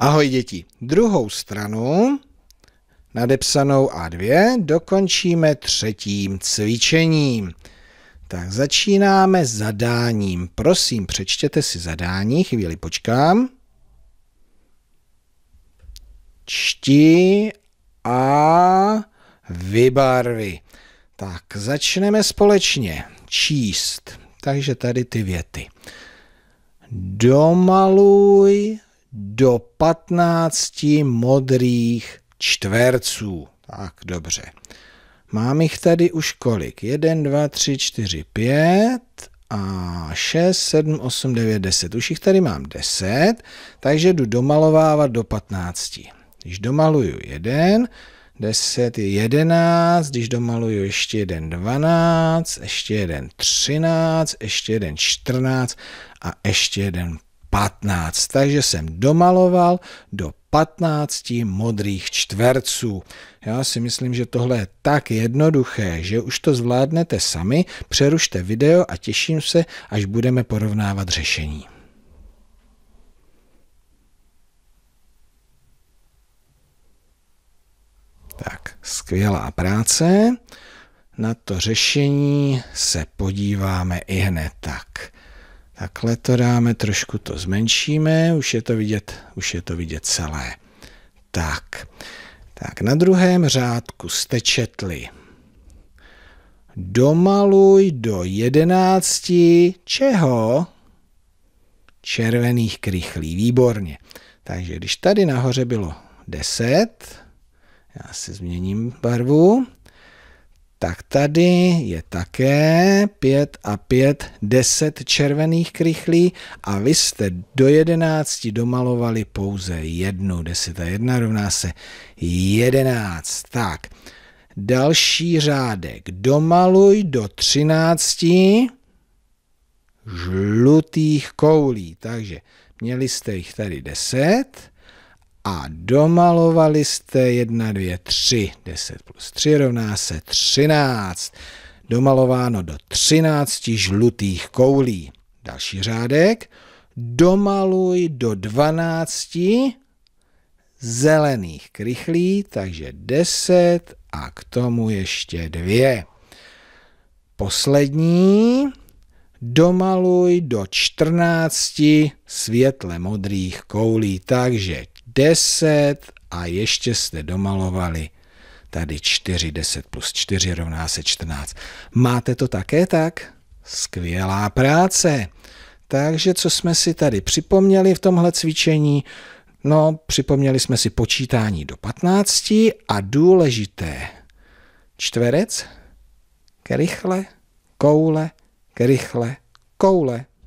Ahoj děti. Druhou stranu, nadepsanou A2, dokončíme třetím cvičením. Tak začínáme zadáním. Prosím, přečtěte si zadání, chvíli počkám. Čti a vybarvy. Tak začneme společně číst. Takže tady ty věty. Domaluj do 15 modrých čtverců. Tak, dobře. Mám jich tady už kolik? 1, 2, 3, 4, 5 a 6, 7, 8, 9, 10. Už jich tady mám 10, takže jdu domalovávat do 15. Když domaluju 1, 10 je 11, když domaluju ještě 1, 12, ještě 1, 13, ještě 1, 14 a ještě jeden 15, takže jsem domaloval do 15 modrých čtverců. Já si myslím, že tohle je tak jednoduché, že už to zvládnete sami, přerušte video a těším se, až budeme porovnávat řešení. Tak, skvělá práce. Na to řešení se podíváme i hned tak. Takhle to dáme, trošku to zmenšíme, už je to vidět, už je to vidět celé. Tak, tak na druhém řádku jste četli. Domaluj do jedenácti čeho? Červených krychlí, výborně. Takže když tady nahoře bylo 10, já si změním barvu, tak tady je také 5 a 5, 10 červených krychlí a vy jste do 11 domalovali pouze jednu. 10 a 1 rovná se 11. Tak, další řádek. Domaluj do 13 žlutých koulí. Takže měli jste jich tady 10, a domalovali jste 1, 2, 3. 10 plus 3 rovná se 13. Domalováno do 13 žlutých koulí. Další řádek. Domaluj do 12 zelených krychlí, takže 10 a k tomu ještě 2. Poslední. Domaluj do 14 světle modrých koulí, takže 10 a ještě jste domalovali tady 4, 10 plus 4 rovná se 14. Máte to také tak? Skvělá práce! Takže co jsme si tady připomněli v tomhle cvičení? No, připomněli jsme si počítání do 15 a důležité čtverec, krychle, koule, krychle, koule.